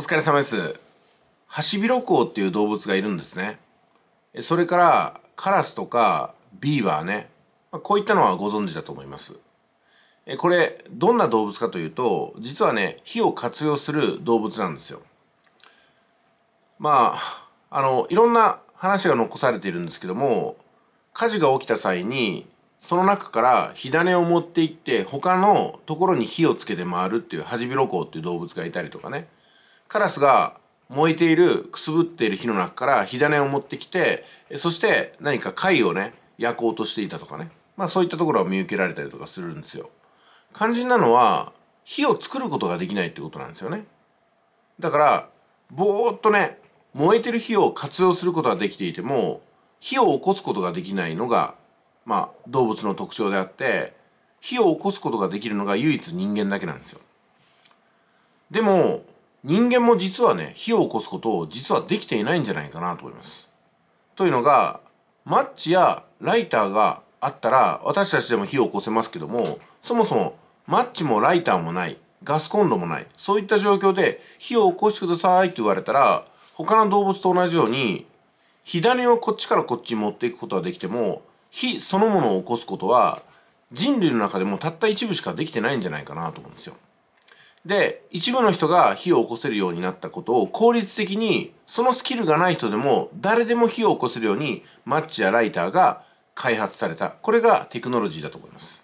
お疲れ様です。ハシビロコウっていう動物がいるんですね。それから、カラスとか、ビーバーね。こういったのはご存知だと思います。これ、どんな動物かというと、実はね、火を活用する動物なんですよ。まあ、あの、いろんな話が残されているんですけども、火事が起きた際に、その中から火種を持っていって、他のところに火をつけて回るっていうハシビロコウっていう動物がいたりとかね。カラスが燃えているくすぶっている火の中から火種を持ってきてそして何か貝をね焼こうとしていたとかねまあそういったところは見受けられたりとかするんですよ肝心なのは火を作ることができないってことなんですよねだからぼーっとね燃えてる火を活用することができていても火を起こすことができないのがまあ動物の特徴であって火を起こすことができるのが唯一人間だけなんですよでも人間も実はね火を起こすことを実はできていないんじゃないかなと思います。というのがマッチやライターがあったら私たちでも火を起こせますけどもそもそもマッチもライターもないガスコンロもないそういった状況で火を起こしてくださいって言われたら他の動物と同じように火種をこっちからこっちに持っていくことはできても火そのものを起こすことは人類の中でもたった一部しかできてないんじゃないかなと思うんですよ。で一部の人が火を起こせるようになったことを効率的にそのスキルがない人でも誰でも火を起こせるようにマッチやライターが開発されたこれがテクノロジーだと思います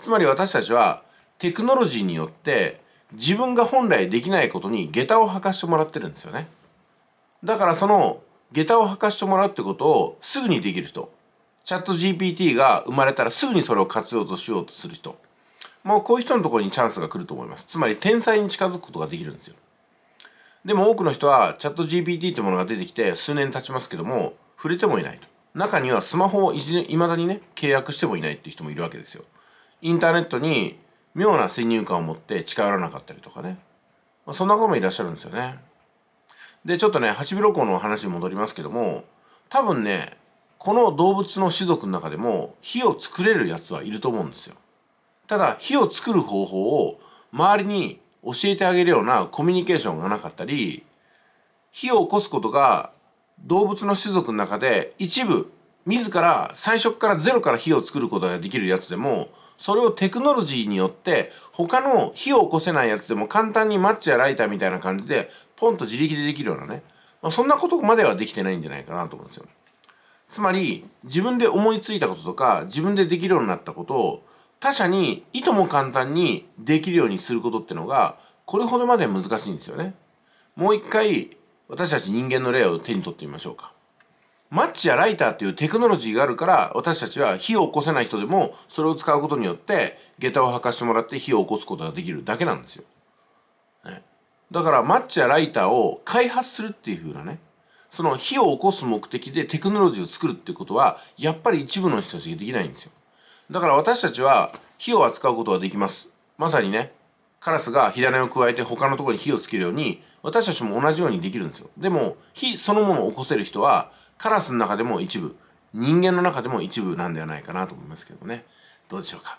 つまり私たちはテクノロジーによって自分が本来できないことに下駄を履かしてもらってるんですよねだからその下駄を履かしてもらうってことをすぐにできる人チャット GPT が生まれたらすぐにそれを活用としようとする人もうこういう人のところにチャンスが来ると思います。つまり天才に近づくことができるんですよ。でも多くの人はチャット GPT ってものが出てきて数年経ちますけども、触れてもいないと。中にはスマホをいまだにね、契約してもいないっていう人もいるわけですよ。インターネットに妙な先入観を持って近寄らなかったりとかね。まあ、そんな方もいらっしゃるんですよね。で、ちょっとね、ハチビロコの話に戻りますけども、多分ね、この動物の種族の中でも火を作れるやつはいると思うんですよ。ただ火を作る方法を周りに教えてあげるようなコミュニケーションがなかったり火を起こすことが動物の種族の中で一部自ら最初からゼロから火を作ることができるやつでもそれをテクノロジーによって他の火を起こせないやつでも簡単にマッチやライターみたいな感じでポンと自力でできるようなね、まあ、そんなことまではできてないんじゃないかなと思うんですよ、つまり自分で思いついたこととか自分でできるようになったことを他者にいとも簡単にできるようにすることってのがこれほどまで難しいんですよねもう一回私たち人間の例を手に取ってみましょうかマッチやライターっていうテクノロジーがあるから私たちは火を起こせない人でもそれを使うことによって下駄を履かしてもらって火を起こすことができるだけなんですよ、ね、だからマッチやライターを開発するっていう風なねその火を起こす目的でテクノロジーを作るっていうことはやっぱり一部の人たちができないんですよだから私たちは火を扱うことができます。まさにね、カラスが火種を加えて他のところに火をつけるように、私たちも同じようにできるんですよ。でも、火そのものを起こせる人は、カラスの中でも一部、人間の中でも一部なんではないかなと思いますけどね。どうでしょうか。